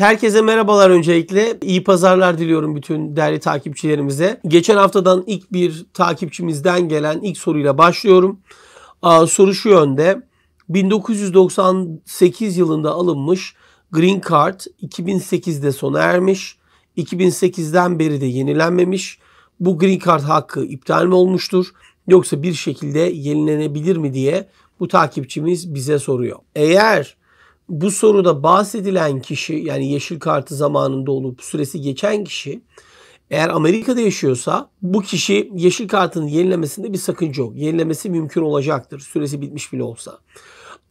Herkese merhabalar öncelikle. İyi pazarlar diliyorum bütün değerli takipçilerimize. Geçen haftadan ilk bir takipçimizden gelen ilk soruyla başlıyorum. Aa, soru şu yönde. 1998 yılında alınmış Green Card 2008'de sona ermiş. 2008'den beri de yenilenmemiş. Bu Green Card hakkı iptal mi olmuştur? Yoksa bir şekilde yenilenebilir mi diye bu takipçimiz bize soruyor. Eğer bu soruda bahsedilen kişi yani yeşil kartı zamanında olup süresi geçen kişi eğer Amerika'da yaşıyorsa bu kişi yeşil kartının yenilemesinde bir sakınca yok. Yenilemesi mümkün olacaktır süresi bitmiş bile olsa.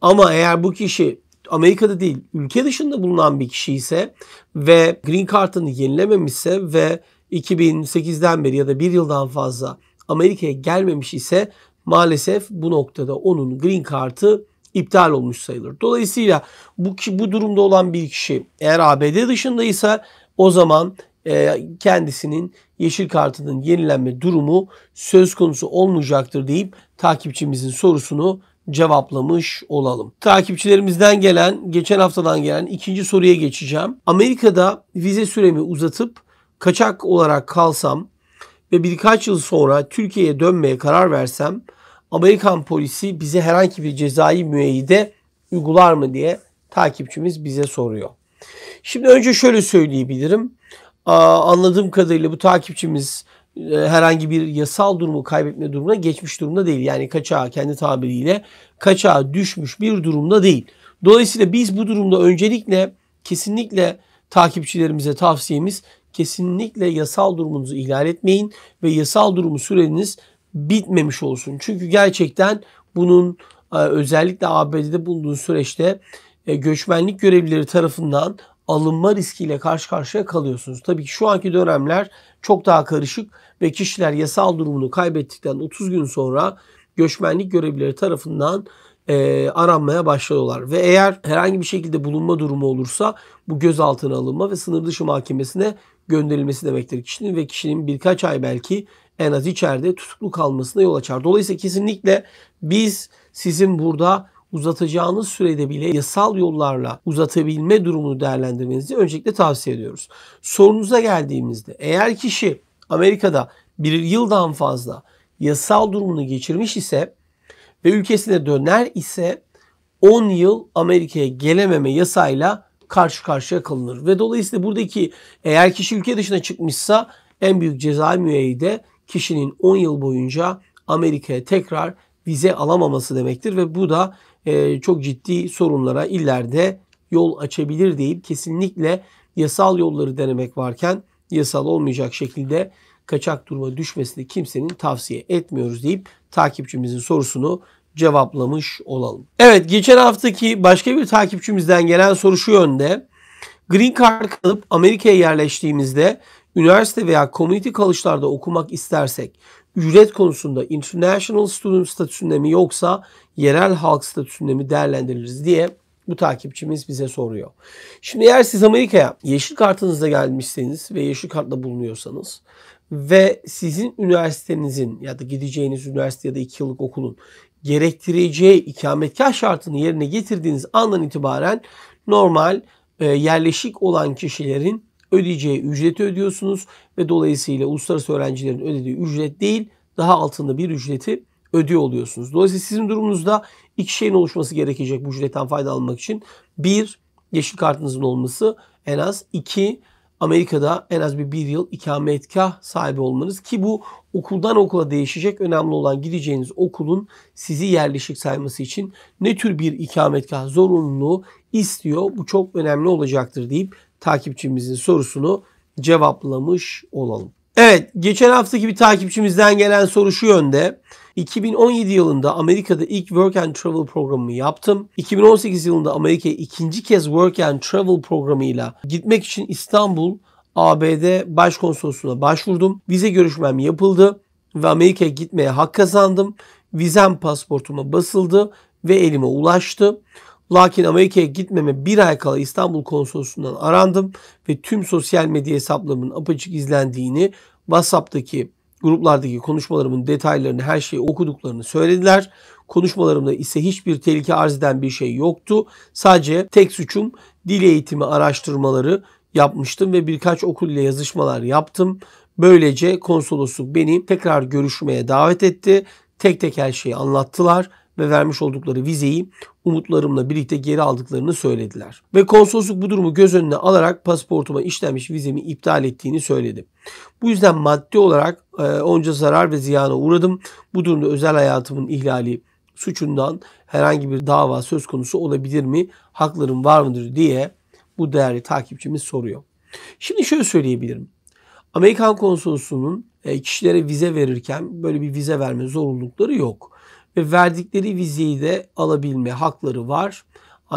Ama eğer bu kişi Amerika'da değil ülke dışında bulunan bir kişi ise ve green kartını yenilememişse ve 2008'den beri ya da bir yıldan fazla Amerika'ya gelmemiş ise maalesef bu noktada onun green kartı iptal olmuş sayılır. Dolayısıyla bu, bu durumda olan bir kişi eğer ABD dışındaysa o zaman e, kendisinin yeşil kartının yenilenme durumu söz konusu olmayacaktır deyip takipçimizin sorusunu cevaplamış olalım. Takipçilerimizden gelen, geçen haftadan gelen ikinci soruya geçeceğim. Amerika'da vize süremi uzatıp kaçak olarak kalsam ve birkaç yıl sonra Türkiye'ye dönmeye karar versem Amerikan polisi bize herhangi bir cezai müeyyide uygular mı diye takipçimiz bize soruyor. Şimdi önce şöyle söyleyebilirim. anladığım kadarıyla bu takipçimiz e, herhangi bir yasal durumu kaybetme durumuna geçmiş durumda değil. Yani kaçağa kendi tabiriyle kaçağa düşmüş bir durumda değil. Dolayısıyla biz bu durumda öncelikle kesinlikle takipçilerimize tavsiyemiz kesinlikle yasal durumunuzu ihlal etmeyin ve yasal durumu süreniz bitmemiş olsun. Çünkü gerçekten bunun e, özellikle ABD'de bulunduğu süreçte e, göçmenlik görevlileri tarafından alınma riskiyle karşı karşıya kalıyorsunuz. Tabii ki şu anki dönemler çok daha karışık ve kişiler yasal durumunu kaybettikten 30 gün sonra göçmenlik görevlileri tarafından e, aranmaya başlıyorlar. Ve eğer herhangi bir şekilde bulunma durumu olursa bu gözaltına alınma ve sınır dışı mahkemesine gönderilmesi demektir kişinin ve kişinin birkaç ay belki en az içeride tutuklu kalmasına yol açar. Dolayısıyla kesinlikle biz sizin burada uzatacağınız sürede bile yasal yollarla uzatabilme durumunu değerlendirmenizi öncelikle tavsiye ediyoruz. Sorunuza geldiğimizde eğer kişi Amerika'da bir yıldan fazla yasal durumunu geçirmiş ise ve ülkesine döner ise 10 yıl Amerika'ya gelememe yasayla karşı karşıya kalınır. Ve dolayısıyla buradaki eğer kişi ülke dışına çıkmışsa en büyük ceza müeyyide kişinin 10 yıl boyunca Amerika'ya tekrar vize alamaması demektir ve bu da e, çok ciddi sorunlara ileride yol açabilir deyip kesinlikle yasal yolları denemek varken yasal olmayacak şekilde kaçak duruma düşmesini kimsenin tavsiye etmiyoruz deyip takipçimizin sorusunu cevaplamış olalım. Evet geçen haftaki başka bir takipçimizden gelen soru şu yönde. Green Card alıp Amerika'ya yerleştiğimizde üniversite veya community college'larda okumak istersek ücret konusunda international student statüsünde mi yoksa yerel halk statüsünde mi değerlendiririz diye bu takipçimiz bize soruyor. Şimdi eğer siz Amerika'ya yeşil kartınızla gelmişseniz ve yeşil kartla bulunuyorsanız ve sizin üniversitenizin ya da gideceğiniz üniversite ya da 2 yıllık okulun gerektireceği ikametgah şartını yerine getirdiğiniz andan itibaren normal e, yerleşik olan kişilerin ödeyeceği ücreti ödüyorsunuz ve dolayısıyla uluslararası öğrencilerin ödediği ücret değil daha altında bir ücreti ödüyor oluyorsunuz. Dolayısıyla sizin durumunuzda iki şeyin oluşması gerekecek bu ücretten fayda almak için. Bir, yeşil kartınızın olması en az. iki Amerika'da en az bir bir yıl ikametgah sahibi olmanız ki bu okuldan okula değişecek. Önemli olan gideceğiniz okulun sizi yerleşik sayması için ne tür bir ikametgah zorunluluğu istiyor. Bu çok önemli olacaktır deyip takipçimizin sorusunu cevaplamış olalım. Evet, geçen haftaki bir takipçimizden gelen soru şu yönde. 2017 yılında Amerika'da ilk Work and Travel programımı yaptım. 2018 yılında Amerika'ya ikinci kez Work and Travel programıyla gitmek için İstanbul ABD Başkonsolosluğu'na başvurdum. Vize görüşmem yapıldı ve Amerika'ya gitmeye hak kazandım. Vizem pasportuma basıldı ve elime ulaştı. Lakin Amerika'ya gitmeme bir ay kala İstanbul Konsolosluğundan arandım ve tüm sosyal medya hesaplarımın apaçık izlendiğini, WhatsApp'taki gruplardaki konuşmalarımın detaylarını, her şeyi okuduklarını söylediler. Konuşmalarımda ise hiçbir tehlike arz eden bir şey yoktu. Sadece tek suçum dil eğitimi araştırmaları yapmıştım ve birkaç okul ile yazışmalar yaptım. Böylece konsolosluk beni tekrar görüşmeye davet etti. Tek tek her şeyi anlattılar ve vermiş oldukları vizeyi umutlarımla birlikte geri aldıklarını söylediler. Ve konsolosluk bu durumu göz önüne alarak pasaportuma işlenmiş vizemi iptal ettiğini söyledi. Bu yüzden maddi olarak e, onca zarar ve ziyana uğradım. Bu durumda özel hayatımın ihlali suçundan herhangi bir dava söz konusu olabilir mi? Haklarım var mıdır diye bu değerli takipçimiz soruyor. Şimdi şöyle söyleyebilirim. Amerikan konsolosunun e, kişilere vize verirken böyle bir vize verme zorunlulukları yok ve verdikleri vizeyi de alabilme hakları var.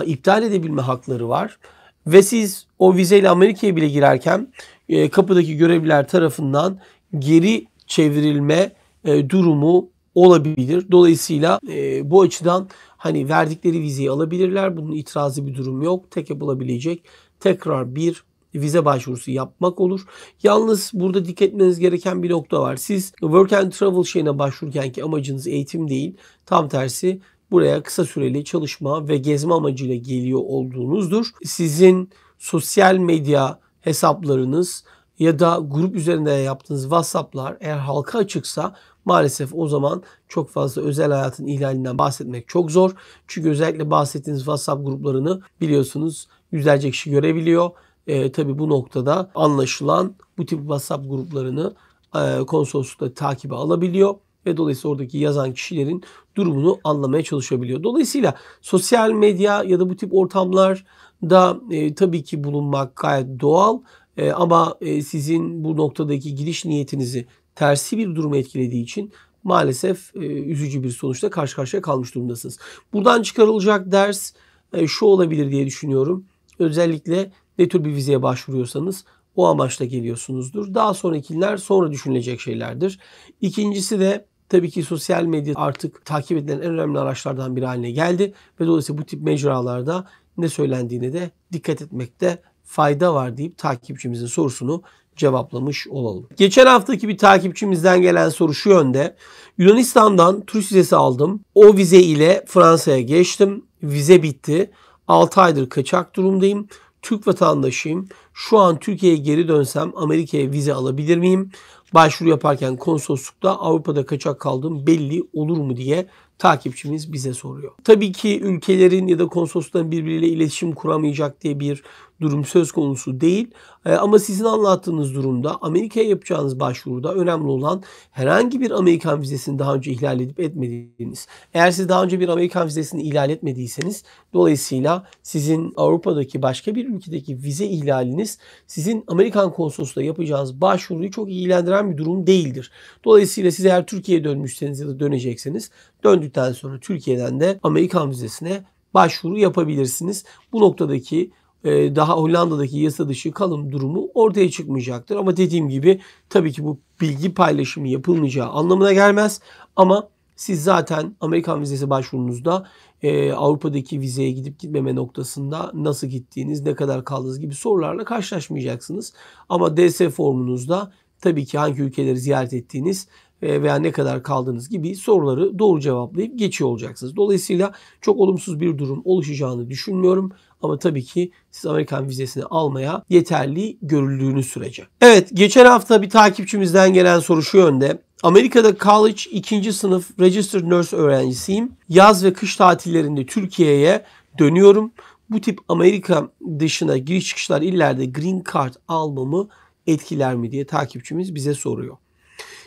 iptal edebilme hakları var. Ve siz o vizeyle Amerika'ya bile girerken e, kapıdaki görevliler tarafından geri çevrilme e, durumu olabilir. Dolayısıyla e, bu açıdan hani verdikleri vizeyi alabilirler. Bunun itirazı bir durum yok. Tek yapılabilecek tekrar bir vize başvurusu yapmak olur. Yalnız burada dikkat etmeniz gereken bir nokta var. Siz work and travel şeyine başvururken ki amacınız eğitim değil. Tam tersi buraya kısa süreli çalışma ve gezme amacıyla geliyor olduğunuzdur. Sizin sosyal medya hesaplarınız ya da grup üzerinde yaptığınız WhatsApp'lar eğer halka açıksa maalesef o zaman çok fazla özel hayatın ihlalinden bahsetmek çok zor. Çünkü özellikle bahsettiğiniz WhatsApp gruplarını biliyorsunuz yüzlerce kişi görebiliyor e, tabii bu noktada anlaşılan bu tip WhatsApp gruplarını e, konsoloslukta takibe alabiliyor ve dolayısıyla oradaki yazan kişilerin durumunu anlamaya çalışabiliyor. Dolayısıyla sosyal medya ya da bu tip ortamlar da e, tabii ki bulunmak gayet doğal e, ama e, sizin bu noktadaki gidiş niyetinizi tersi bir duruma etkilediği için maalesef e, üzücü bir sonuçta karşı karşıya kalmış durumdasınız. Buradan çıkarılacak ders e, şu olabilir diye düşünüyorum. Özellikle ne tür bir vizeye başvuruyorsanız o amaçla geliyorsunuzdur. Daha sonrakiler sonra düşünülecek şeylerdir. İkincisi de tabii ki sosyal medya artık takip edilen en önemli araçlardan biri haline geldi ve dolayısıyla bu tip mecralarda ne söylendiğine de dikkat etmekte fayda var deyip takipçimizin sorusunu cevaplamış olalım. Geçen haftaki bir takipçimizden gelen soru şu yönde. Yunanistan'dan turist vizesi aldım. O vize ile Fransa'ya geçtim. Vize bitti. 6 aydır kaçak durumdayım. Türk vatandaşıyım. Şu an Türkiye'ye geri dönsem Amerika'ya vize alabilir miyim? Başvuru yaparken konsoloslukta Avrupa'da kaçak kaldım belli olur mu diye takipçimiz bize soruyor. Tabii ki ülkelerin ya da konsolosların birbiriyle iletişim kuramayacak diye bir durum söz konusu değil. E, ama sizin anlattığınız durumda Amerika'ya yapacağınız başvuruda önemli olan herhangi bir Amerikan vizesini daha önce ihlal edip etmediğiniz. Eğer siz daha önce bir Amerikan vizesini ihlal etmediyseniz dolayısıyla sizin Avrupa'daki başka bir ülkedeki vize ihlaliniz sizin Amerikan konsolosluğa yapacağınız başvuruyu çok ilgilendiren bir durum değildir. Dolayısıyla siz eğer Türkiye'ye dönmüşseniz ya da dönecekseniz döndükten sonra Türkiye'den de Amerikan vizesine başvuru yapabilirsiniz. Bu noktadaki e, daha Hollanda'daki yasa dışı kalım durumu ortaya çıkmayacaktır. Ama dediğim gibi tabii ki bu bilgi paylaşımı yapılmayacağı anlamına gelmez. Ama siz zaten Amerikan vizesi başvurunuzda e, Avrupa'daki vizeye gidip gitmeme noktasında nasıl gittiğiniz, ne kadar kaldığınız gibi sorularla karşılaşmayacaksınız. Ama DS formunuzda tabii ki hangi ülkeleri ziyaret ettiğiniz e, veya ne kadar kaldığınız gibi soruları doğru cevaplayıp geçiyor olacaksınız. Dolayısıyla çok olumsuz bir durum oluşacağını düşünmüyorum. Ama tabii ki siz Amerikan vizesini almaya yeterli görüldüğünü sürece. Evet geçen hafta bir takipçimizden gelen soru şu yönde. Amerika'da college ikinci sınıf registered nurse öğrencisiyim. Yaz ve kış tatillerinde Türkiye'ye dönüyorum. Bu tip Amerika dışına giriş çıkışlar illerde green card almamı etkiler mi diye takipçimiz bize soruyor.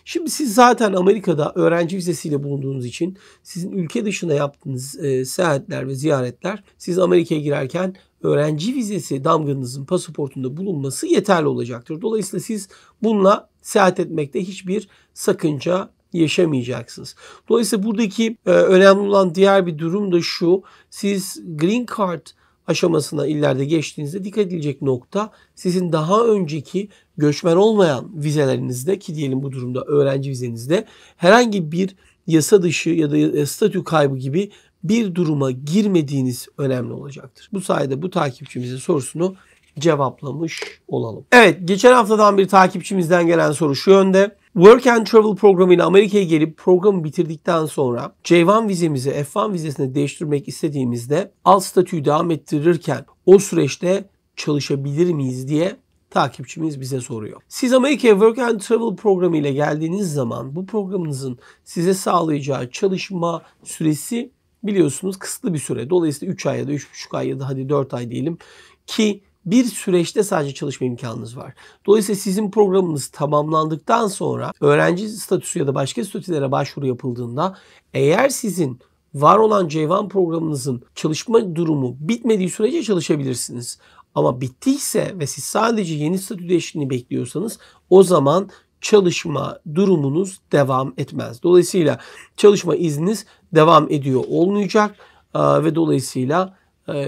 Şimdi siz zaten Amerika'da öğrenci vizesiyle bulunduğunuz için sizin ülke dışına yaptığınız e, seyahatler ve ziyaretler siz Amerika'ya girerken öğrenci vizesi damganızın pasaportunda bulunması yeterli olacaktır. Dolayısıyla siz bununla seyahat etmekte hiçbir sakınca yaşamayacaksınız. Dolayısıyla buradaki e, önemli olan diğer bir durum da şu. Siz green card aşamasına ileride geçtiğinizde dikkat edilecek nokta sizin daha önceki göçmen olmayan vizelerinizde ki diyelim bu durumda öğrenci vizenizde herhangi bir yasa dışı ya da statü kaybı gibi bir duruma girmediğiniz önemli olacaktır. Bu sayede bu takipçimizin sorusunu cevaplamış olalım. Evet geçen haftadan bir takipçimizden gelen soru şu yönde. Work and Travel programıyla Amerika'ya gelip programı bitirdikten sonra C1 vizemizi F1 vizesine değiştirmek istediğimizde alt statüyü devam ettirirken o süreçte çalışabilir miyiz diye takipçimiz bize soruyor. Siz Amerika'ya Work and Travel programı ile geldiğiniz zaman bu programınızın size sağlayacağı çalışma süresi biliyorsunuz kısıtlı bir süre. Dolayısıyla 3 ay ya da 3,5 ay ya da hadi 4 ay diyelim ki bir süreçte sadece çalışma imkanınız var. Dolayısıyla sizin programınız tamamlandıktan sonra öğrenci statüsü ya da başka statülere başvuru yapıldığında eğer sizin var olan C1 programınızın çalışma durumu bitmediği sürece çalışabilirsiniz. Ama bittiyse ve siz sadece yeni statü değişikliğini bekliyorsanız o zaman çalışma durumunuz devam etmez. Dolayısıyla çalışma izniniz devam ediyor olmayacak ve dolayısıyla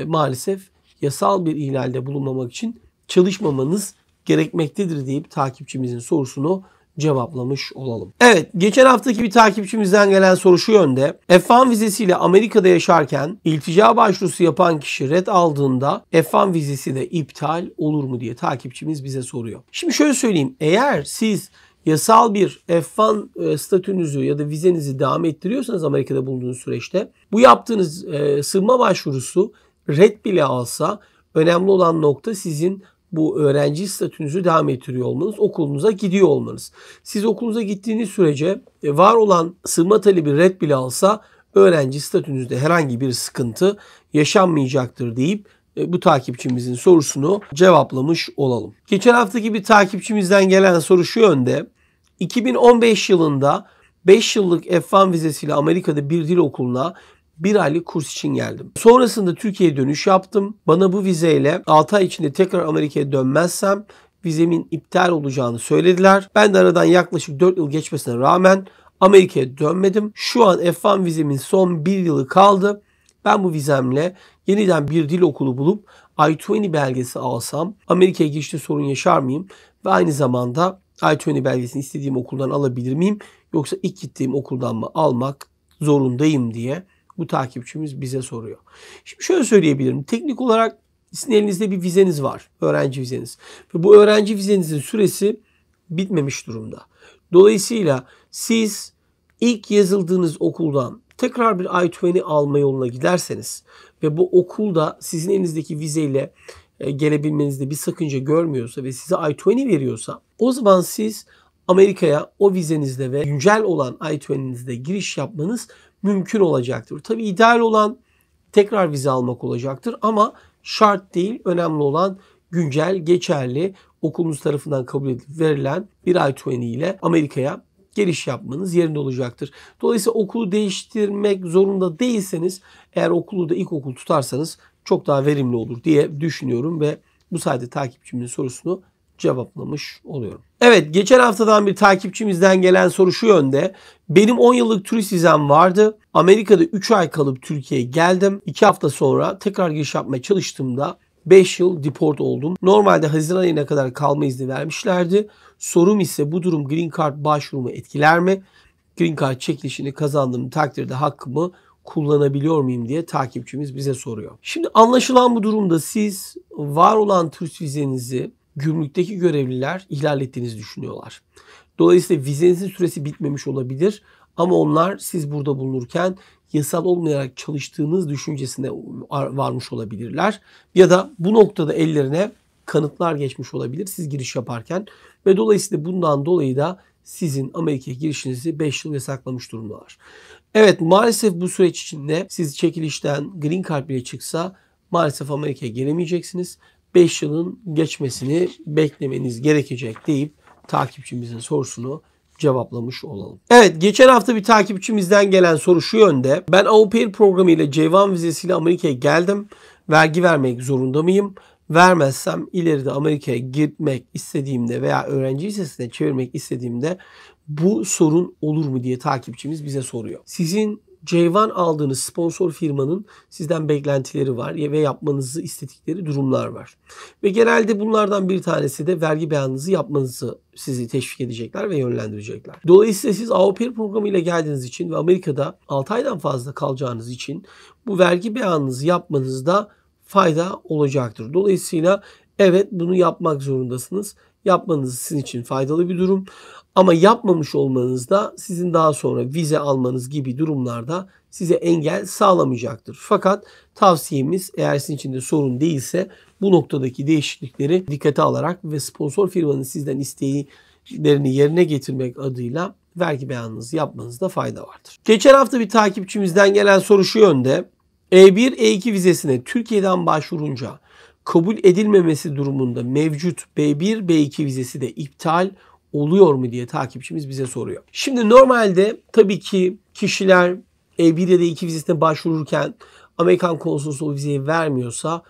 maalesef yasal bir ihlalde bulunmamak için çalışmamanız gerekmektedir deyip takipçimizin sorusunu cevaplamış olalım. Evet geçen haftaki bir takipçimizden gelen soru şu yönde. F1 vizesiyle Amerika'da yaşarken iltica başvurusu yapan kişi red aldığında F1 vizesi de iptal olur mu diye takipçimiz bize soruyor. Şimdi şöyle söyleyeyim. Eğer siz yasal bir F1 e, statünüzü ya da vizenizi devam ettiriyorsanız Amerika'da bulunduğunuz süreçte bu yaptığınız e, sığınma başvurusu red bile alsa önemli olan nokta sizin bu öğrenci statünüzü devam ettiriyor olmanız, okulunuza gidiyor olmanız. Siz okulunuza gittiğiniz sürece e, var olan sığma talebi red bile alsa öğrenci statünüzde herhangi bir sıkıntı yaşanmayacaktır deyip e, bu takipçimizin sorusunu cevaplamış olalım. Geçen haftaki bir takipçimizden gelen soru şu yönde. 2015 yılında 5 yıllık F1 vizesiyle Amerika'da bir dil okuluna bir aylık kurs için geldim. Sonrasında Türkiye'ye dönüş yaptım. Bana bu vizeyle 6 ay içinde tekrar Amerika'ya dönmezsem vizemin iptal olacağını söylediler. Ben de aradan yaklaşık 4 yıl geçmesine rağmen Amerika'ya dönmedim. Şu an F1 vizemin son 1 yılı kaldı. Ben bu vizemle yeniden bir dil okulu bulup I-20 belgesi alsam Amerika'ya geçti sorun yaşar mıyım? Ve aynı zamanda I-20 belgesini istediğim okuldan alabilir miyim? Yoksa ilk gittiğim okuldan mı almak zorundayım diye bu takipçimiz bize soruyor. Şimdi şöyle söyleyebilirim. Teknik olarak sizin elinizde bir vizeniz var. Öğrenci vizeniz. Ve bu öğrenci vizenizin süresi bitmemiş durumda. Dolayısıyla siz ilk yazıldığınız okuldan tekrar bir I-20 alma yoluna giderseniz ve bu okulda sizin elinizdeki vizeyle e, gelebilmenizde bir sakınca görmüyorsa ve size I-20 veriyorsa o zaman siz Amerika'ya o vizenizde ve güncel olan I-20'nizde giriş yapmanız mümkün olacaktır. Tabi ideal olan tekrar vize almak olacaktır ama şart değil. Önemli olan güncel, geçerli, okulunuz tarafından kabul edilip verilen bir I-20 ile Amerika'ya giriş yapmanız yerinde olacaktır. Dolayısıyla okulu değiştirmek zorunda değilseniz eğer okulu da ilkokul tutarsanız çok daha verimli olur diye düşünüyorum ve bu sayede takipçimin sorusunu cevaplamış oluyorum. Evet geçen haftadan bir takipçimizden gelen soru şu yönde. Benim 10 yıllık turist vizem vardı. Amerika'da 3 ay kalıp Türkiye'ye geldim. 2 hafta sonra tekrar giriş yapmaya çalıştığımda 5 yıl deport oldum. Normalde Haziran ayına kadar kalma izni vermişlerdi. Sorum ise bu durum Green Card başvurumu etkiler mi? Green Card çekilişini kazandığım takdirde hakkımı kullanabiliyor muyum diye takipçimiz bize soruyor. Şimdi anlaşılan bu durumda siz var olan turist vizenizi gümrükteki görevliler ihlal ettiğinizi düşünüyorlar. Dolayısıyla vizenizin süresi bitmemiş olabilir ama onlar siz burada bulunurken yasal olmayarak çalıştığınız düşüncesine varmış olabilirler. Ya da bu noktada ellerine kanıtlar geçmiş olabilir siz giriş yaparken ve dolayısıyla bundan dolayı da sizin Amerika'ya girişinizi 5 yıl yasaklamış durumdalar. Evet maalesef bu süreç içinde siz çekilişten green card bile çıksa maalesef Amerika'ya gelemeyeceksiniz. 5 yılın geçmesini beklemeniz gerekecek deyip takipçimizin sorusunu cevaplamış olalım. Evet geçen hafta bir takipçimizden gelen soru şu yönde. Ben au pair programı ile C1 vizesiyle Amerika'ya geldim. Vergi vermek zorunda mıyım? Vermezsem ileride Amerika'ya gitmek istediğimde veya öğrenci lisesine çevirmek istediğimde bu sorun olur mu diye takipçimiz bize soruyor. Sizin Ceyvan aldığınız sponsor firmanın sizden beklentileri var ve yapmanızı istedikleri durumlar var. Ve genelde bunlardan bir tanesi de vergi beyanınızı yapmanızı sizi teşvik edecekler ve yönlendirecekler. Dolayısıyla siz AOPR programı ile geldiğiniz için ve Amerika'da 6 aydan fazla kalacağınız için bu vergi beyanınızı yapmanızda fayda olacaktır. Dolayısıyla evet bunu yapmak zorundasınız yapmanız sizin için faydalı bir durum. Ama yapmamış olmanız da sizin daha sonra vize almanız gibi durumlarda size engel sağlamayacaktır. Fakat tavsiyemiz eğer sizin için de sorun değilse bu noktadaki değişiklikleri dikkate alarak ve sponsor firmanın sizden isteğilerini yerine getirmek adıyla vergi beyanınızı yapmanızda fayda vardır. Geçen hafta bir takipçimizden gelen soru şu yönde. E1, E2 vizesine Türkiye'den başvurunca kabul edilmemesi durumunda mevcut B1, B2 vizesi de iptal oluyor mu diye takipçimiz bize soruyor. Şimdi normalde tabii ki kişiler E1 ya da 2 vizesine başvururken Amerikan konsolosluğu vizeyi vermiyorsa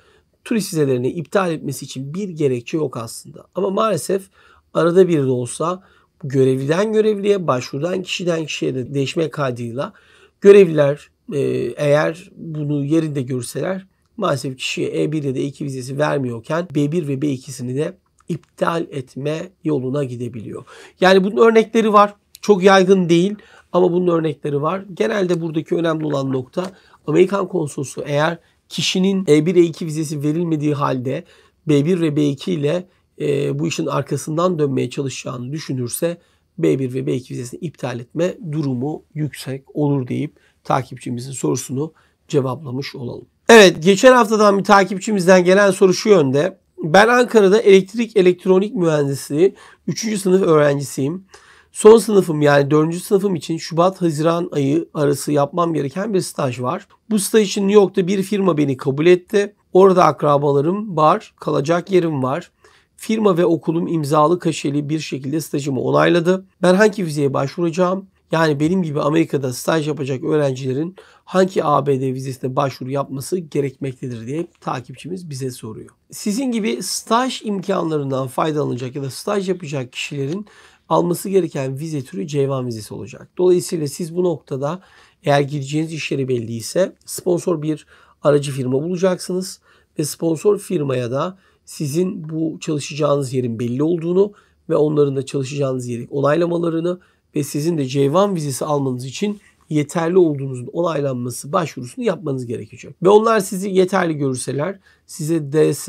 turist vizelerini iptal etmesi için bir gerekçe yok aslında. Ama maalesef arada bir de olsa görevliden görevliye, başvurudan kişiden kişiye de değişme kaydıyla görevliler e, eğer bunu yerinde görseler maalesef kişiye E1 ya da E2 vizesi vermiyorken B1 ve B2'sini de iptal etme yoluna gidebiliyor. Yani bunun örnekleri var. Çok yaygın değil ama bunun örnekleri var. Genelde buradaki önemli olan nokta Amerikan konsolosu eğer kişinin E1 E2 vizesi verilmediği halde B1 ve B2 ile e, bu işin arkasından dönmeye çalışacağını düşünürse B1 ve B2 vizesini iptal etme durumu yüksek olur deyip takipçimizin sorusunu cevaplamış olalım. Evet geçen haftadan bir takipçimizden gelen soru şu yönde. Ben Ankara'da elektrik elektronik mühendisliği 3. sınıf öğrencisiyim. Son sınıfım yani 4. sınıfım için Şubat-Haziran ayı arası yapmam gereken bir staj var. Bu staj için New York'ta bir firma beni kabul etti. Orada akrabalarım var, kalacak yerim var. Firma ve okulum imzalı kaşeli bir şekilde stajımı onayladı. Ben hangi vizeye başvuracağım? Yani benim gibi Amerika'da staj yapacak öğrencilerin hangi ABD vizesine başvuru yapması gerekmektedir diye takipçimiz bize soruyor. Sizin gibi staj imkanlarından faydalanacak ya da staj yapacak kişilerin alması gereken vize türü C1 vizesi olacak. Dolayısıyla siz bu noktada eğer gireceğiniz iş yeri belli ise sponsor bir aracı firma bulacaksınız ve sponsor firmaya da sizin bu çalışacağınız yerin belli olduğunu ve onların da çalışacağınız yeri onaylamalarını ve sizin de C1 vizesi almanız için yeterli olduğunuzun onaylanması başvurusunu yapmanız gerekecek. Ve onlar sizi yeterli görürseler size DS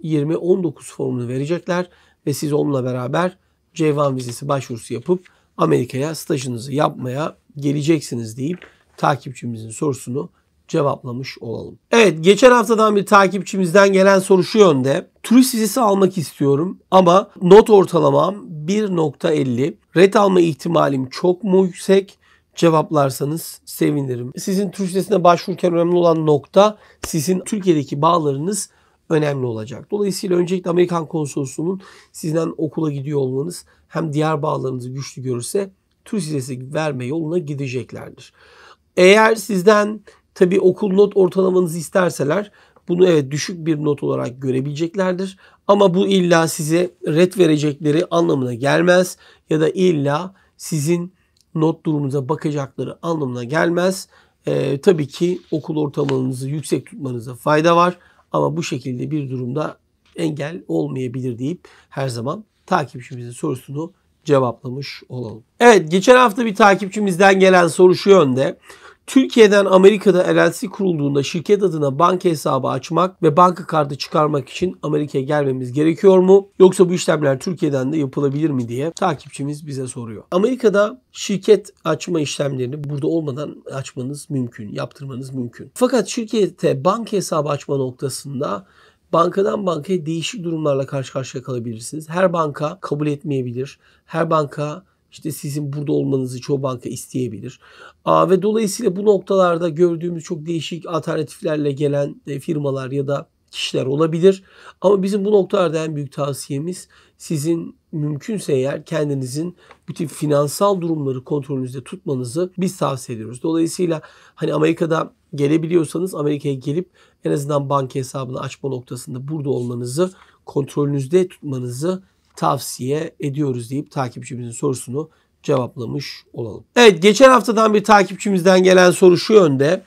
2019 formunu verecekler ve siz onunla beraber C1 vizesi başvurusu yapıp Amerika'ya stajınızı yapmaya geleceksiniz deyip takipçimizin sorusunu cevaplamış olalım. Evet geçen haftadan bir takipçimizden gelen soru şu yönde. Turist vizesi almak istiyorum ama not ortalamam 1.50. Red alma ihtimalim çok mu yüksek? Cevaplarsanız sevinirim. Sizin Türk başvururken önemli olan nokta sizin Türkiye'deki bağlarınız önemli olacak. Dolayısıyla öncelikle Amerikan konsolosluğunun sizden okula gidiyor olmanız hem diğer bağlarınızı güçlü görürse Türk sitesi verme yoluna gideceklerdir. Eğer sizden tabi okul not ortalamanızı isterseler bunu evet düşük bir not olarak görebileceklerdir. Ama bu illa size red verecekleri anlamına gelmez ya da illa sizin not durumunuza bakacakları anlamına gelmez. Ee, tabii ki okul ortamınızı yüksek tutmanıza fayda var ama bu şekilde bir durumda engel olmayabilir deyip her zaman takipçimizin sorusunu cevaplamış olalım. Evet geçen hafta bir takipçimizden gelen soru şu yönde. Türkiye'den Amerika'da LLC kurulduğunda şirket adına banka hesabı açmak ve banka kartı çıkarmak için Amerika'ya gelmemiz gerekiyor mu? Yoksa bu işlemler Türkiye'den de yapılabilir mi diye takipçimiz bize soruyor. Amerika'da şirket açma işlemlerini burada olmadan açmanız mümkün, yaptırmanız mümkün. Fakat şirkete banka hesabı açma noktasında bankadan bankaya değişik durumlarla karşı karşıya kalabilirsiniz. Her banka kabul etmeyebilir. Her banka işte sizin burada olmanızı çoğu banka isteyebilir. Aa, ve dolayısıyla bu noktalarda gördüğümüz çok değişik alternatiflerle gelen e, firmalar ya da kişiler olabilir. Ama bizim bu noktalarda en büyük tavsiyemiz sizin mümkünse eğer kendinizin bütün finansal durumları kontrolünüzde tutmanızı biz tavsiye ediyoruz. Dolayısıyla hani Amerika'da gelebiliyorsanız Amerika'ya gelip en azından banka hesabını açma noktasında burada olmanızı, kontrolünüzde tutmanızı tavsiye ediyoruz deyip takipçimizin sorusunu cevaplamış olalım. Evet geçen haftadan bir takipçimizden gelen soru şu yönde.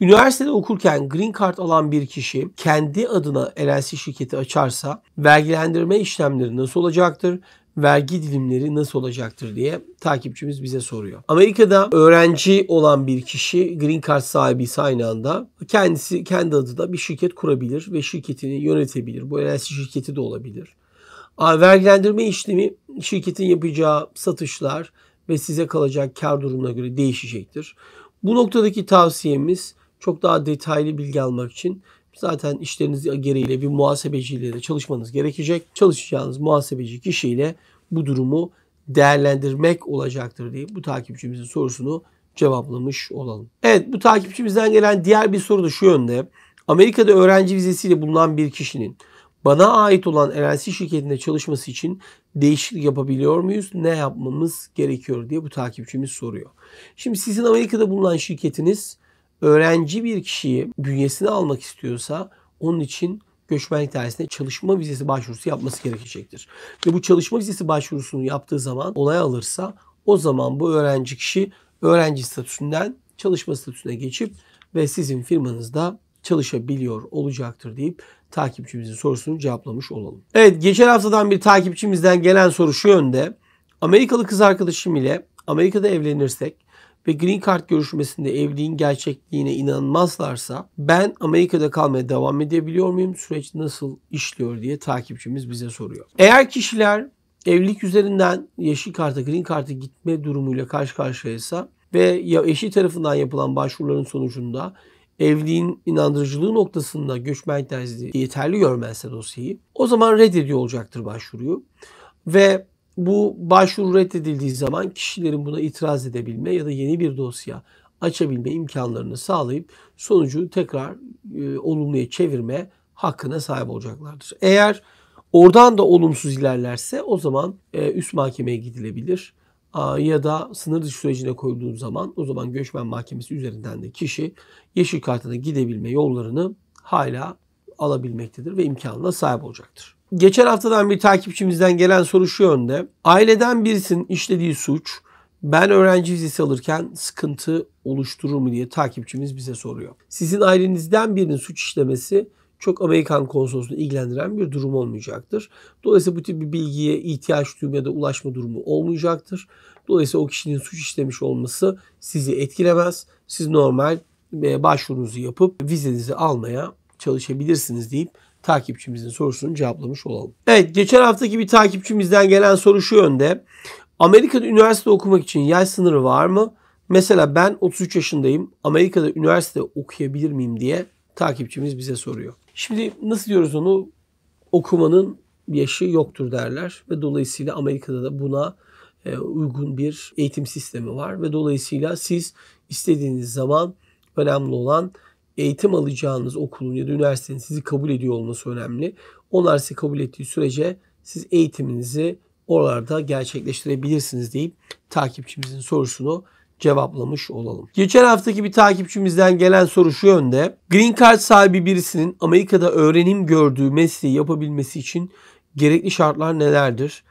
Üniversitede okurken green card alan bir kişi kendi adına LLC şirketi açarsa vergilendirme işlemleri nasıl olacaktır? Vergi dilimleri nasıl olacaktır diye takipçimiz bize soruyor. Amerika'da öğrenci olan bir kişi green card sahibi ise aynı anda kendisi kendi adına bir şirket kurabilir ve şirketini yönetebilir. Bu LLC şirketi de olabilir Vergilendirme işlemi şirketin yapacağı satışlar ve size kalacak kar durumuna göre değişecektir. Bu noktadaki tavsiyemiz çok daha detaylı bilgi almak için zaten işleriniz gereğiyle bir muhasebeciyle de çalışmanız gerekecek. Çalışacağınız muhasebeci kişiyle bu durumu değerlendirmek olacaktır diye bu takipçimizin sorusunu cevaplamış olalım. Evet bu takipçimizden gelen diğer bir soru da şu yönde. Amerika'da öğrenci vizesiyle bulunan bir kişinin bana ait olan LLC şirketinde çalışması için değişiklik yapabiliyor muyuz? Ne yapmamız gerekiyor diye bu takipçimiz soruyor. Şimdi sizin Amerika'da bulunan şirketiniz öğrenci bir kişiyi bünyesine almak istiyorsa onun için göçmenlik dairesine çalışma vizesi başvurusu yapması gerekecektir. Ve bu çalışma vizesi başvurusunu yaptığı zaman onay alırsa o zaman bu öğrenci kişi öğrenci statüsünden çalışma statüsüne geçip ve sizin firmanızda çalışabiliyor olacaktır deyip takipçimizin sorusunu cevaplamış olalım. Evet geçen haftadan bir takipçimizden gelen soru şu yönde. Amerikalı kız arkadaşım ile Amerika'da evlenirsek ve Green Card görüşmesinde evliliğin gerçekliğine inanmazlarsa ben Amerika'da kalmaya devam edebiliyor muyum? Süreç nasıl işliyor diye takipçimiz bize soruyor. Eğer kişiler evlilik üzerinden yeşil karta, green karta gitme durumuyla karşı karşıyaysa ve ya eşi tarafından yapılan başvuruların sonucunda evliliğin inandırıcılığı noktasında göçmen tezliği yeterli görmezse dosyayı o zaman reddediyor olacaktır başvuruyu. Ve bu başvuru reddedildiği zaman kişilerin buna itiraz edebilme ya da yeni bir dosya açabilme imkanlarını sağlayıp sonucu tekrar e, olumluya çevirme hakkına sahip olacaklardır. Eğer oradan da olumsuz ilerlerse o zaman e, üst mahkemeye gidilebilir ya da sınır dışı sürecine koyduğun zaman o zaman göçmen mahkemesi üzerinden de kişi yeşil kartına gidebilme yollarını hala alabilmektedir ve imkanına sahip olacaktır. Geçen haftadan bir takipçimizden gelen soru şu yönde. Aileden birisinin işlediği suç ben öğrenci vizesi alırken sıkıntı oluşturur mu diye takipçimiz bize soruyor. Sizin ailenizden birinin suç işlemesi çok Amerikan konsolosunu ilgilendiren bir durum olmayacaktır. Dolayısıyla bu tip bir bilgiye ihtiyaç duyma ya da ulaşma durumu olmayacaktır. Dolayısıyla o kişinin suç işlemiş olması sizi etkilemez. Siz normal e, başvurunuzu yapıp vizenizi almaya çalışabilirsiniz deyip takipçimizin sorusunu cevaplamış olalım. Evet geçen haftaki bir takipçimizden gelen soru şu yönde. Amerika'da üniversite okumak için yaş sınırı var mı? Mesela ben 33 yaşındayım. Amerika'da üniversite okuyabilir miyim diye takipçimiz bize soruyor. Şimdi nasıl diyoruz onu? Okumanın yaşı yoktur derler ve dolayısıyla Amerika'da da buna e, uygun bir eğitim sistemi var ve dolayısıyla siz istediğiniz zaman önemli olan eğitim alacağınız okulun ya da üniversitenin sizi kabul ediyor olması önemli. Onlar sizi kabul ettiği sürece siz eğitiminizi oralarda gerçekleştirebilirsiniz deyip takipçimizin sorusunu cevaplamış olalım. Geçen haftaki bir takipçimizden gelen soru şu yönde. Green Card sahibi birisinin Amerika'da öğrenim gördüğü mesleği yapabilmesi için gerekli şartlar nelerdir?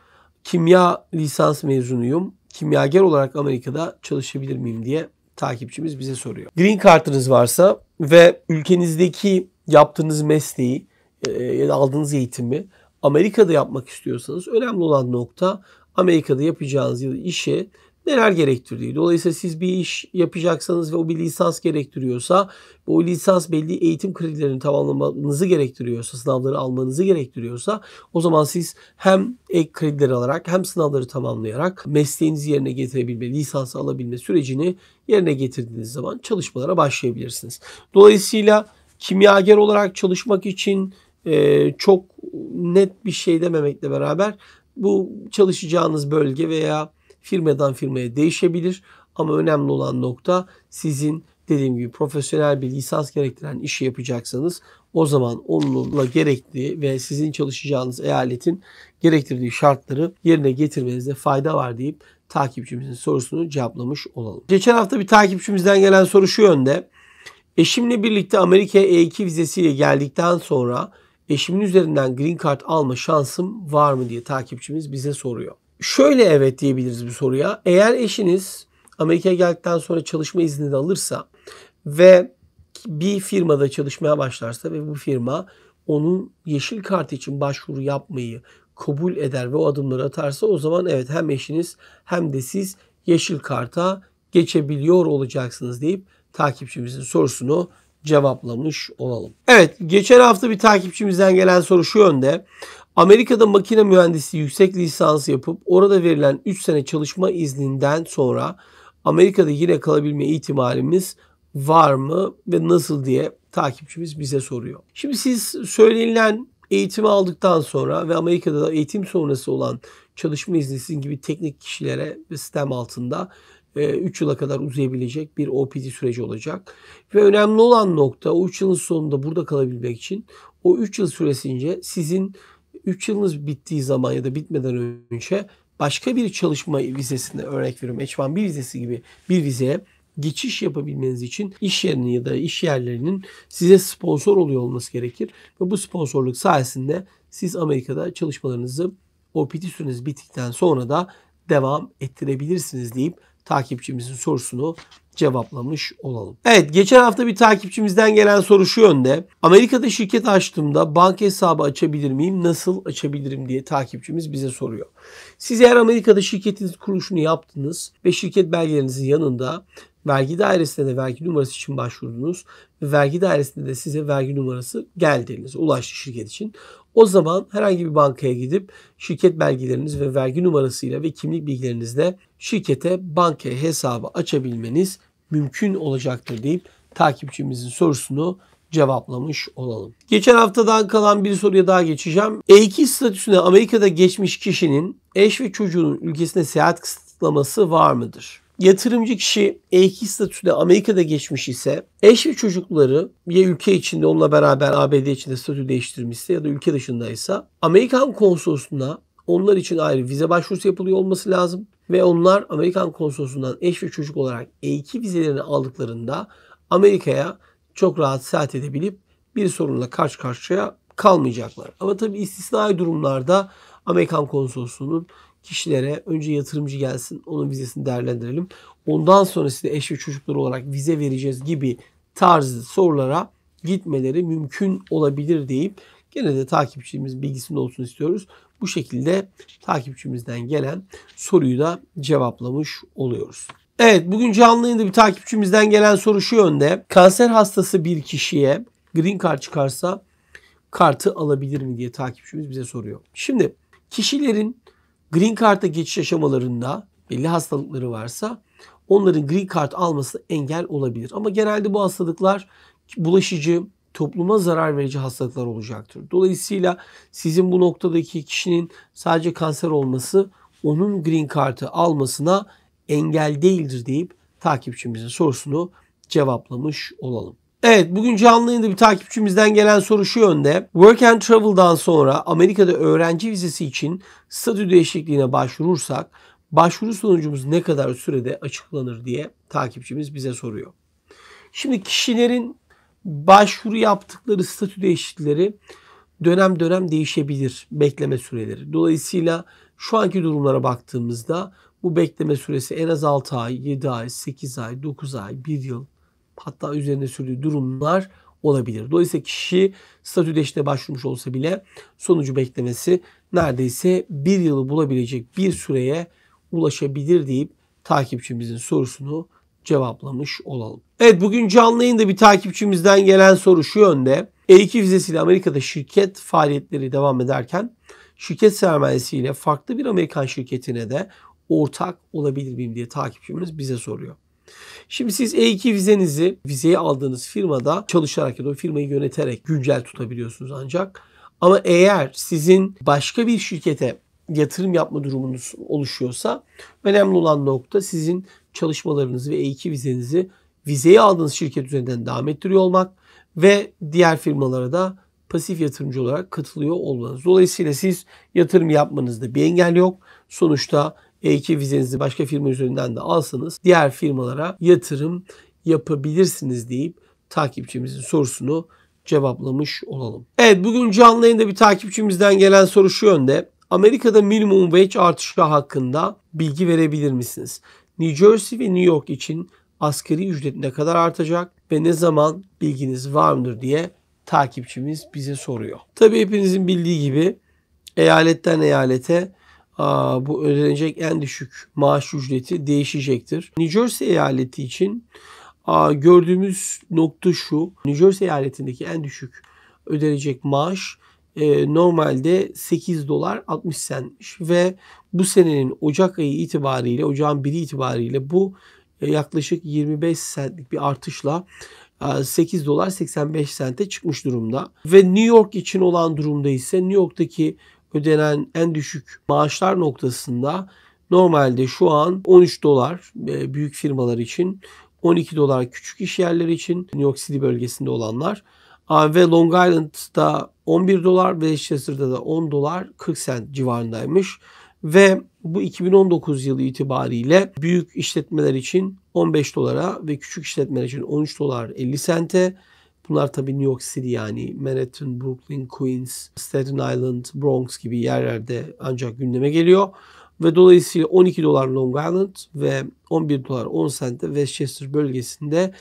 Kimya lisans mezunuyum. Kimyager olarak Amerika'da çalışabilir miyim diye takipçimiz bize soruyor. Green Card'ınız varsa ve ülkenizdeki yaptığınız mesleği e, ya da aldığınız eğitimi Amerika'da yapmak istiyorsanız önemli olan nokta Amerika'da yapacağınız işe neler gerektirdiği. Dolayısıyla siz bir iş yapacaksanız ve o bir lisans gerektiriyorsa o lisans belli eğitim kredilerini tamamlamanızı gerektiriyorsa, sınavları almanızı gerektiriyorsa o zaman siz hem ek krediler alarak hem sınavları tamamlayarak mesleğinizi yerine getirebilme, lisans alabilme sürecini yerine getirdiğiniz zaman çalışmalara başlayabilirsiniz. Dolayısıyla kimyager olarak çalışmak için e, çok net bir şey dememekle beraber bu çalışacağınız bölge veya firmadan firmaya değişebilir. Ama önemli olan nokta sizin dediğim gibi profesyonel bir lisans gerektiren işi yapacaksanız o zaman onunla gerekli ve sizin çalışacağınız eyaletin gerektirdiği şartları yerine getirmenizde fayda var deyip takipçimizin sorusunu cevaplamış olalım. Geçen hafta bir takipçimizden gelen soru şu yönde. Eşimle birlikte Amerika'ya E2 vizesiyle geldikten sonra eşimin üzerinden green card alma şansım var mı diye takipçimiz bize soruyor. Şöyle evet diyebiliriz bu soruya. Eğer eşiniz Amerika'ya geldikten sonra çalışma izni de alırsa ve bir firmada çalışmaya başlarsa ve bu firma onun yeşil kart için başvuru yapmayı kabul eder ve o adımları atarsa o zaman evet hem eşiniz hem de siz yeşil karta geçebiliyor olacaksınız deyip takipçimizin sorusunu cevaplamış olalım. Evet geçen hafta bir takipçimizden gelen soru şu yönde. Amerika'da makine mühendisi yüksek lisans yapıp orada verilen 3 sene çalışma izninden sonra Amerika'da yine kalabilme ihtimalimiz var mı ve nasıl diye takipçimiz bize soruyor. Şimdi siz söylenilen eğitimi aldıktan sonra ve Amerika'da da eğitim sonrası olan çalışma izni sizin gibi teknik kişilere ve sistem altında 3 e, yıla kadar uzayabilecek bir OPT süreci olacak. Ve önemli olan nokta o 3 yılın sonunda burada kalabilmek için o 3 yıl süresince sizin 3 yılınız bittiği zaman ya da bitmeden önce başka bir çalışma vizesine örnek veriyorum H1B vizesi gibi bir vizeye geçiş yapabilmeniz için iş yerinin ya da iş yerlerinin size sponsor oluyor olması gerekir. Ve bu sponsorluk sayesinde siz Amerika'da çalışmalarınızı OPT süreniz bittikten sonra da devam ettirebilirsiniz deyip takipçimizin sorusunu cevaplamış olalım. Evet geçen hafta bir takipçimizden gelen soru şu yönde. Amerika'da şirket açtığımda banka hesabı açabilir miyim? Nasıl açabilirim diye takipçimiz bize soruyor. Siz eğer Amerika'da şirketiniz kuruluşunu yaptınız ve şirket belgelerinizin yanında vergi dairesine de vergi numarası için başvurdunuz ve vergi dairesinde de size vergi numarası geldiğiniz ulaştı şirket için. O zaman herhangi bir bankaya gidip şirket belgeleriniz ve vergi numarasıyla ve kimlik bilgilerinizle şirkete bankaya hesabı açabilmeniz mümkün olacaktır deyip takipçimizin sorusunu cevaplamış olalım. Geçen haftadan kalan bir soruya daha geçeceğim. E2 statüsüne Amerika'da geçmiş kişinin eş ve çocuğunun ülkesine seyahat kısıtlaması var mıdır? Yatırımcı kişi e statüde Amerika'da geçmiş ise eş ve çocukları ya ülke içinde onunla beraber ABD içinde statü değiştirmişse ya da ülke dışındaysa Amerikan konsolosluğuna onlar için ayrı vize başvurusu yapılıyor olması lazım ve onlar Amerikan konsolosundan eş ve çocuk olarak E2 vizelerini aldıklarında Amerika'ya çok rahat seyahat edebilip bir sorunla karşı karşıya kalmayacaklar. Ama tabii istisnai durumlarda Amerikan konsolosluğunun kişilere önce yatırımcı gelsin onun vizesini değerlendirelim. Ondan sonra size eş ve çocuklar olarak vize vereceğiz gibi tarzı sorulara gitmeleri mümkün olabilir deyip gene de takipçimiz bilgisinde olsun istiyoruz. Bu şekilde takipçimizden gelen soruyu da cevaplamış oluyoruz. Evet bugün canlı yayında bir takipçimizden gelen soru şu yönde. Kanser hastası bir kişiye green card çıkarsa kartı alabilir mi diye takipçimiz bize soruyor. Şimdi kişilerin Green Card'a geçiş aşamalarında belli hastalıkları varsa onların Green Card alması engel olabilir. Ama genelde bu hastalıklar bulaşıcı, topluma zarar verici hastalıklar olacaktır. Dolayısıyla sizin bu noktadaki kişinin sadece kanser olması onun green card'ı almasına engel değildir deyip takipçimizin sorusunu cevaplamış olalım. Evet bugün canlı yayında bir takipçimizden gelen soru şu yönde. Work and Travel'dan sonra Amerika'da öğrenci vizesi için statü değişikliğine başvurursak başvuru sonucumuz ne kadar sürede açıklanır diye takipçimiz bize soruyor. Şimdi kişilerin başvuru yaptıkları statü değişiklikleri dönem dönem değişebilir bekleme süreleri. Dolayısıyla şu anki durumlara baktığımızda bu bekleme süresi en az 6 ay, 7 ay, 8 ay, 9 ay, 1 yıl hatta üzerinde sürdüğü durumlar olabilir. Dolayısıyla kişi statüde işte başvurmuş olsa bile sonucu beklemesi neredeyse bir yılı bulabilecek bir süreye ulaşabilir deyip takipçimizin sorusunu cevaplamış olalım. Evet bugün canlı yayında bir takipçimizden gelen soru şu yönde. E2 vizesiyle Amerika'da şirket faaliyetleri devam ederken şirket sermayesiyle farklı bir Amerikan şirketine de ortak olabilir miyim diye takipçimiz bize soruyor. Şimdi siz E2 vizenizi vizeyi aldığınız firmada çalışarak ya da o firmayı yöneterek güncel tutabiliyorsunuz ancak. Ama eğer sizin başka bir şirkete yatırım yapma durumunuz oluşuyorsa önemli olan nokta sizin çalışmalarınızı ve E2 vizenizi vizeyi aldığınız şirket üzerinden devam ettiriyor olmak ve diğer firmalara da pasif yatırımcı olarak katılıyor olmanız. Dolayısıyla siz yatırım yapmanızda bir engel yok. Sonuçta e2 vizenizi başka firma üzerinden de alsanız diğer firmalara yatırım yapabilirsiniz deyip takipçimizin sorusunu cevaplamış olalım. Evet bugün canlı yayında bir takipçimizden gelen soru şu yönde. Amerika'da minimum wage artışı hakkında bilgi verebilir misiniz? New Jersey ve New York için asgari ücret ne kadar artacak ve ne zaman bilginiz var mıdır diye takipçimiz bize soruyor. Tabii hepinizin bildiği gibi eyaletten eyalete Aa, bu ödenecek en düşük maaş ücreti değişecektir. New Jersey eyaleti için aa, gördüğümüz nokta şu. New Jersey eyaletindeki en düşük ödenecek maaş e, normalde 8 dolar 60 sentmiş ve bu senenin Ocak ayı itibariyle Ocağın 1'i itibariyle bu e, yaklaşık 25 sentlik bir artışla 8 e, dolar 85 sente çıkmış durumda. Ve New York için olan durumda ise New York'taki ödenen en düşük maaşlar noktasında normalde şu an 13 dolar e, büyük firmalar için 12 dolar küçük iş yerleri için New York City bölgesinde olanlar ve Long Island'da 11 dolar, Westchester'da da 10 dolar 40 cent civarındaymış. Ve bu 2019 yılı itibariyle büyük işletmeler için 15 dolara ve küçük işletmeler için 13 dolar 50 sente Bunlar tabii New York City yani Manhattan, Brooklyn, Queens, Staten Island, Bronx gibi yerlerde ancak gündeme geliyor. Ve dolayısıyla 12 dolar Long Island ve 11 dolar 10 sentte Westchester bölgesinde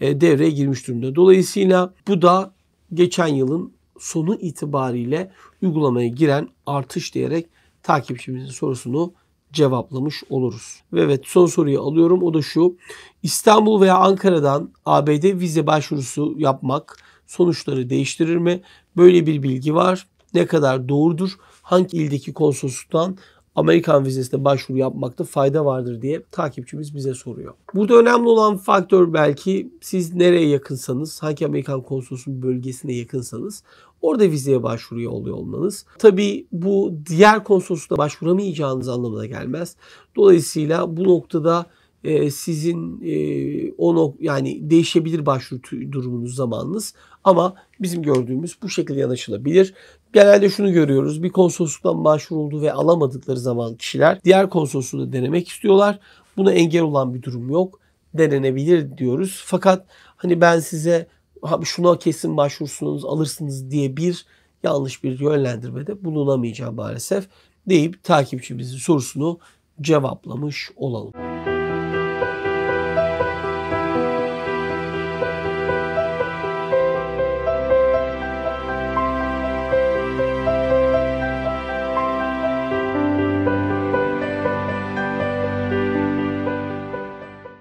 e, devreye girmiş durumda. Dolayısıyla bu da geçen yılın sonu itibariyle uygulamaya giren artış diyerek takipçimizin sorusunu cevaplamış oluruz. Ve evet son soruyu alıyorum. O da şu. İstanbul veya Ankara'dan ABD vize başvurusu yapmak sonuçları değiştirir mi? Böyle bir bilgi var. Ne kadar doğrudur? Hangi ildeki konsolosluktan Amerikan vizesine başvuru yapmakta fayda vardır diye takipçimiz bize soruyor. Burada önemli olan faktör belki siz nereye yakınsanız, hangi Amerikan konsolosunun bölgesine yakınsanız Orada vizeye başvuruyor oluyor olmanız. Tabii bu diğer konsolosluğa başvuramayacağınız anlamına gelmez. Dolayısıyla bu noktada e, sizin e, o nok yani değişebilir başvuru durumunuz zamanınız ama bizim gördüğümüz bu şekilde yanaşılabilir. Genelde şunu görüyoruz. Bir konsolosluktan başvuruldu ve alamadıkları zaman kişiler diğer konsolosluğu denemek istiyorlar. Buna engel olan bir durum yok. Denenebilir diyoruz. Fakat hani ben size abi şuna kesin başvursunuz alırsınız diye bir yanlış bir yönlendirmede bulunamayacağım maalesef deyip takipçimizin sorusunu cevaplamış olalım.